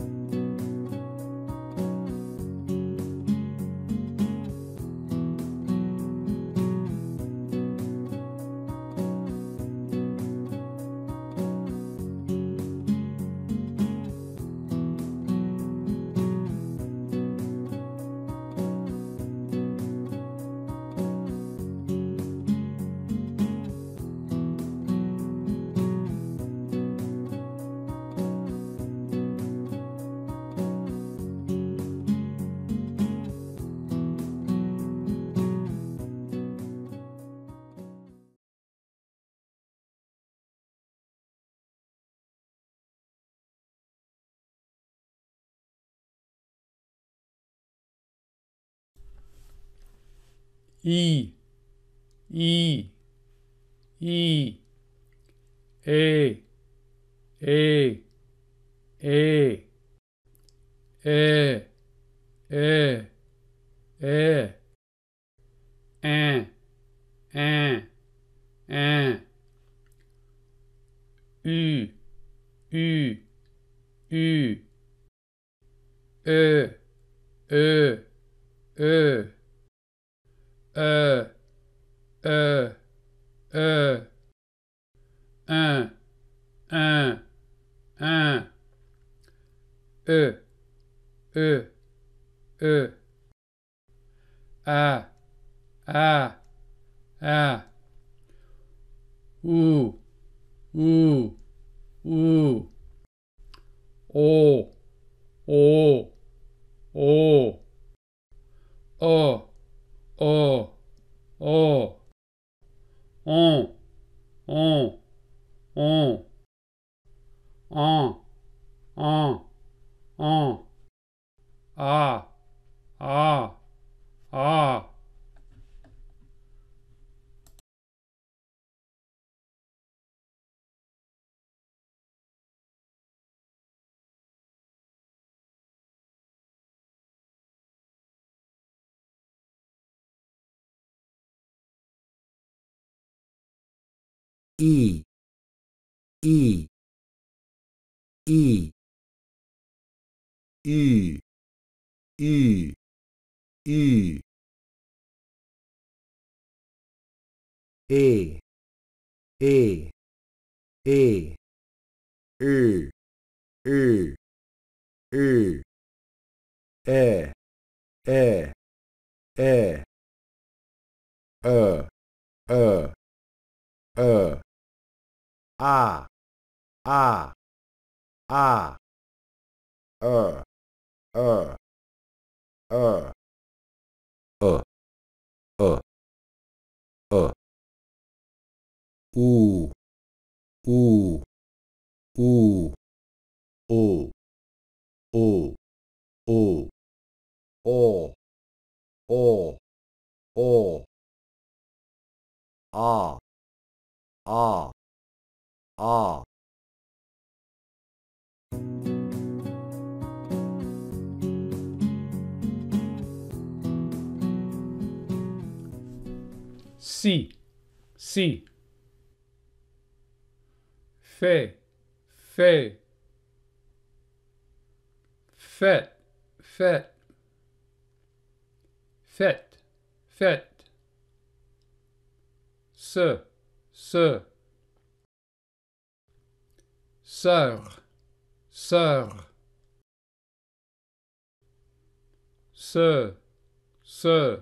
you E, E, E, A, A, A, A, A, A, N, N, N, U, U, U, Ö, Ö, Ö. 에, 에, 에, 에, 에, 에, 으, 으, 으, 아, 아, 아, 우, 우, 우, 오, 오, 오, 어, 어, 어, 어, 어, 어, 어, 어, 어, 아, 아, 아. E E E E E E A A A E E E E E E Uh, uh, uh ah ah ah er er er uh uh uh ooh ooh ooh oh oh oh oh oh oh ah ah 哦 c c f a i f e i t f a t f a t f a t f a i t s e s e sœur, sœur. se, se,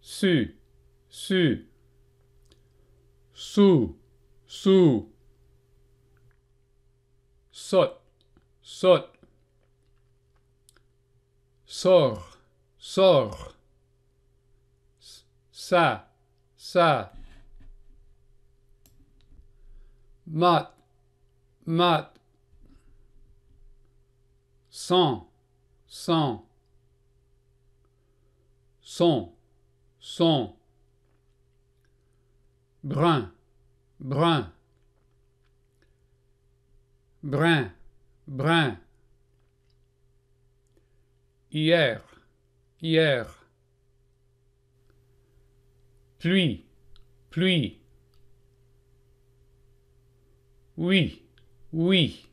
Su, su. Sous, sous. Saut, saut. Sort, sort. Ça, ça mat, mat, sang, sang, son, son, brun, brun, brun, brun, hier, hier, pluie, pluie, oui, oui.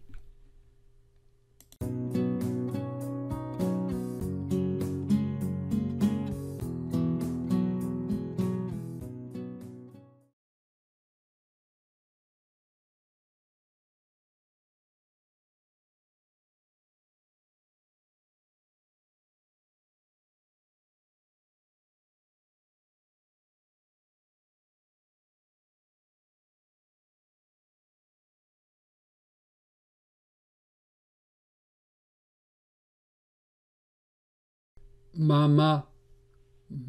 mama,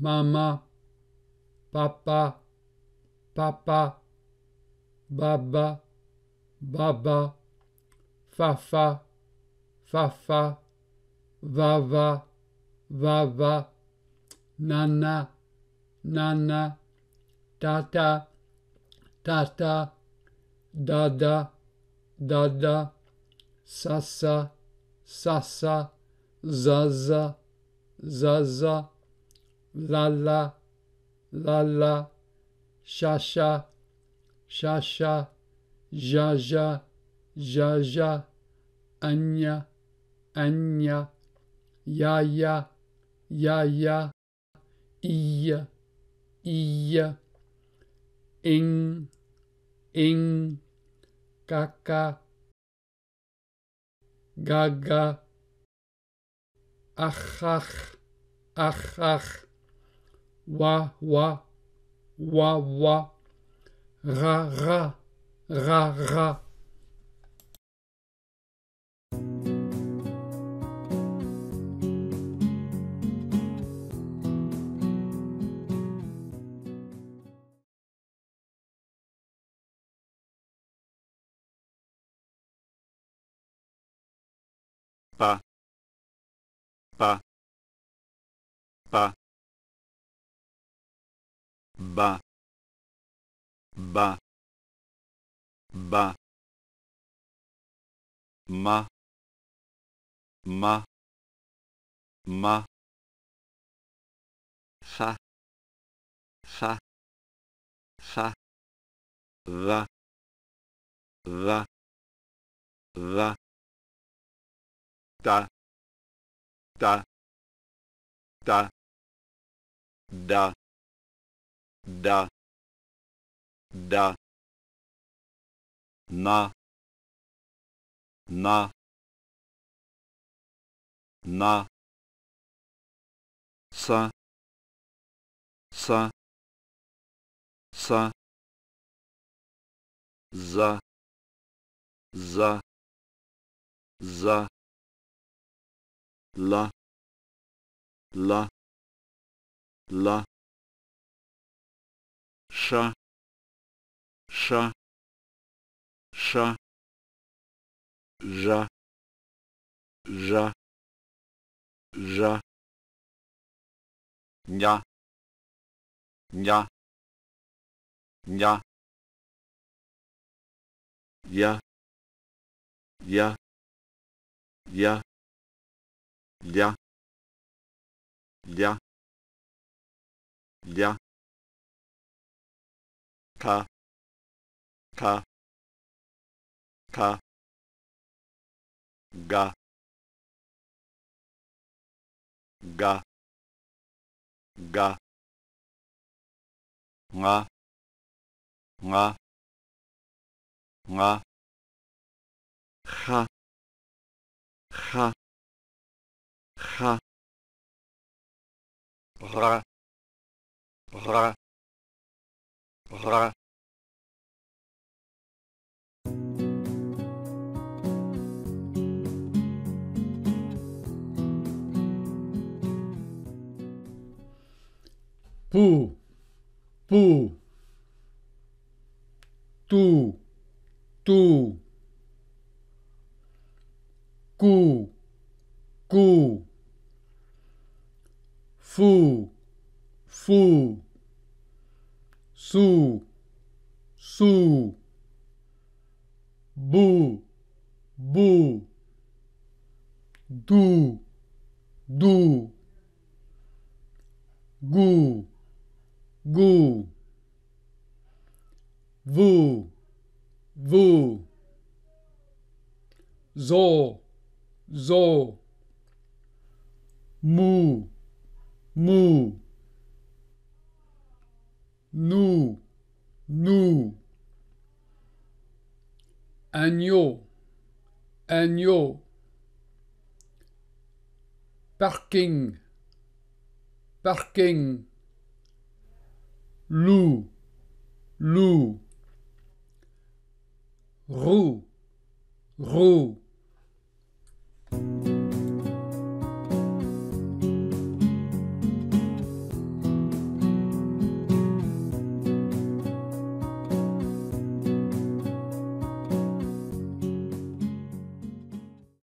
mama, papa, papa, baba, baba, fafa, fafa, vava, vava, nana, nana, tata, tata, dada, dada, sasa, sasa, zaza, zaza, lala, lala, shasha, shasha, jaja, jaja, anya, anya, yaya, yaya, iya, iya, ing, ing, kaka, gaga, ah ah, wa, wa, wa, wa, ra, ra, ra, ra. pas ba ba ba ba ba ma ma ma sa sa sa la la the da та, та, да, да, да, на, на, на, са, са, са, за, за, за ла, ла, ла, ша, ша, ша, жа, жа, жа, ня, ня, ня, я, я, я. Ya. Ya. Ya. Ka. Ka. Ka. Ga. Ga. Ga. Nga. Nga. Nga. Ha. Ha. 哈，哈，哈，哈，不，不，都，都，姑，姑。su su su su bu bu du du gu gu vu vu zo zo mu mou, nous, nous, agneau, agneau, parking, parking, loup, loup, roue, roue.